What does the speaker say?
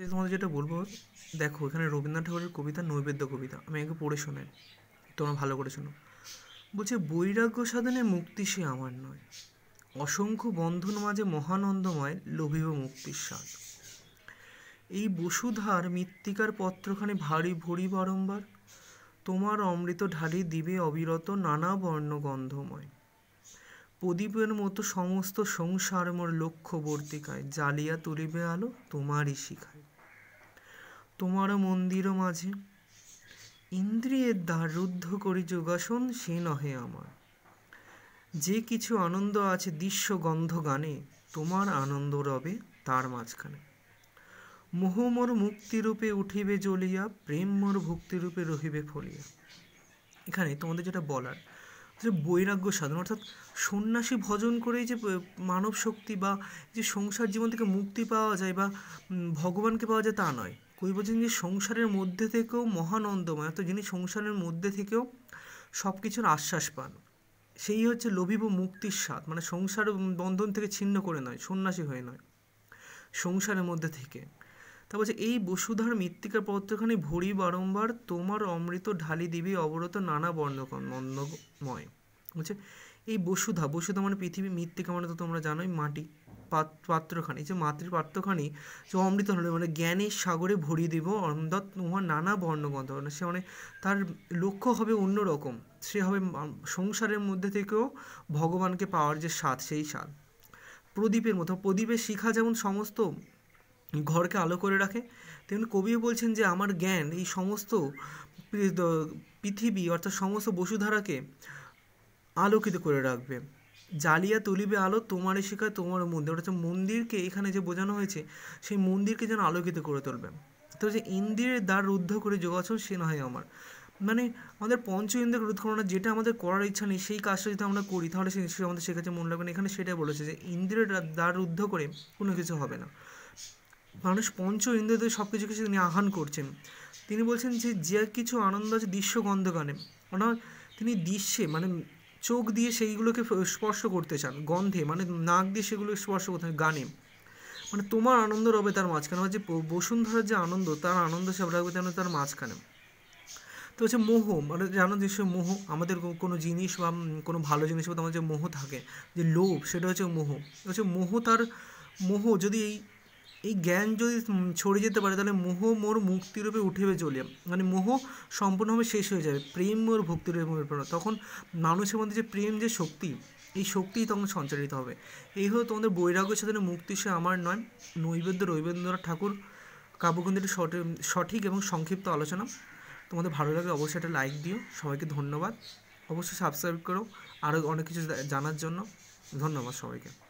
সে তোমাদের যেটা বলবো দেখো এখানে রবীন্দ্রনাথ ঠাকুরের কবিতা নৈবেদ্য কবিতা আমি একে পড়ে শোনাই তোমরা ভালো করে শোনো বলছে বৈরাগ্য সাধনে মুক্তি সে আমার নয় অসংখ্য বন্ধন মাঝে মহানন্দময় লোভিব মুক্তির স্বাদ এই বসুধার মৃত্তিকার পত্রখানি ভারী ভরি বারম্বার তোমার অমৃত ঢালি দিবে অবিরত নানা বর্ণ গন্ধময় প্রদীপের মতো সমস্ত সংসার মোর লক্ষ্যবর্তিকায় জ্বালিয়া তুলিবে আলো তোমারই শিখায় তোমার মন্দির মাঝে ইন্দ্রিয়ের দ্বার রুদ্ধ করি যোগাসন সে নহে আমার যে কিছু আনন্দ আছে দৃশ্য গন্ধ গানে তোমার আনন্দ রবে তার মাঝখানে মোহমর মুক্তিরূপে উঠিবে জ্বলিয়া মোর ভক্তিরূপে রহিবে ফলিয়া এখানে তোমাদের যেটা বলার যে বৈরাগ্য সাধন অর্থাৎ সন্ন্যাসী ভজন করেই যে মানব শক্তি বা যে সংসার জীবন থেকে মুক্তি পাওয়া যায় বা ভগবানকে পাওয়া যায় তা নয় কবি বলছেন যে সংসারের মধ্যে থেকেও মহানন্দময় অর্থাৎ যিনি সংসারের মধ্যে থেকেও সব কিছুর আশ্বাস পান সেই হচ্ছে লোভিব মুক্তির স্বাদ মানে সংসার বন্ধন থেকে ছিন্ন করে নয় সন্ন্যাসী হয়ে নয় সংসারের মধ্যে থেকে তা বলছে এই বসুধার মৃত্তিকার পত্রখানি ভরি বারম্বার তোমার অমৃত ঢালি দিবি অবরত নানা বর্ণকন্দময় বলছে এই বসুধা বসুধা মানে পৃথিবী মৃত্তিকা মানে তো তোমরা জানোই মাটি পাত্রখানি যে মাতৃপাত্রখানি যে অমৃত হলে মানে জ্ঞানের সাগরে ভরিয়ে দেব অন্ধত উহা নানা বর্ণগন্ধ মানে সে মানে তার লক্ষ্য হবে অন্যরকম সে হবে সংসারের মধ্যে থেকেও ভগবানকে পাওয়ার যে স্বাদ সেই স্বাদ প্রদীপের মতো প্রদীপের শিখা যেমন সমস্ত ঘরকে আলো করে রাখে তেমনি কবিও বলছেন যে আমার জ্ঞান এই সমস্ত পৃথিবী অর্থাৎ সমস্ত বসুধারাকে আলোকিত করে রাখবে জ্বালিয়া তুলিবে আলো তোমার শিখায় তোমার মন্দির অর্থাৎ মন্দিরকে এখানে যে বোঝানো হয়েছে সেই মন্দিরকে যেন আলোকিত করে তুলবে তো যে ইন্দ্রিয়ের দ্বার রুদ্ধ করে যোগাচন সে না হয় আমার মানে আমাদের পঞ্চ ইন্দ্রিয় রোধ করোনা যেটা আমাদের করার ইচ্ছা নেই সেই কাজটা যদি আমরা করি তাহলে সেই নিশ্চয়ই আমাদের সেক্ষেত্রে মন লাগবে না এখানে সেটাই বলেছে যে ইন্দ্রিয়ের দ্বার রুদ্ধ করে কোনো কিছু হবে না মানুষ পঞ্চ ইন্দ্রিয়দের সব কিছু কিছু তিনি আহ্বান করছেন তিনি বলছেন যে যে কিছু আনন্দ আছে দৃশ্য গন্ধ গানে ওনার তিনি দৃশ্যে মানে চোখ দিয়ে সেইগুলোকে স্পর্শ করতে চান গন্ধে মানে নাক দিয়ে সেগুলো স্পর্শ করতে গানে মানে তোমার আনন্দ রবে তার মাঝখানে যে বসুন্ধরার যে আনন্দ তার আনন্দ সব রাখবে যেন তার মাঝখানে তো হচ্ছে মোহ মানে জানো যে সে মোহ আমাদের কোনো জিনিস বা কোনো ভালো জিনিস বা তোমার যে মোহ থাকে যে লোভ সেটা হচ্ছে মোহ হচ্ছে মোহ তার মোহ যদি এই এই জ্ঞান যদি ছড়িয়ে যেতে পারে তাহলে মোহ মোর মুক্তিরূপে উঠেবে চলে মানে মোহ সম্পূর্ণভাবে শেষ হয়ে যাবে প্রেম মোর ভক্তিরূপে তখন মানুষের মধ্যে যে প্রেম যে শক্তি এই শক্তিই তখন সঞ্চারিত হবে এই হলো তোমাদের বৈরাগ্য সাধনে মুক্তি সে আমার নয় নৈবেদ্য রবীন্দ্রনাথ ঠাকুর কাব্যগ্রন্থের সঠিক সঠিক এবং সংক্ষিপ্ত আলোচনা তোমাদের ভালো লাগে অবশ্যই একটা লাইক দিও সবাইকে ধন্যবাদ অবশ্যই সাবস্ক্রাইব করো আরও অনেক কিছু জানার জন্য ধন্যবাদ সবাইকে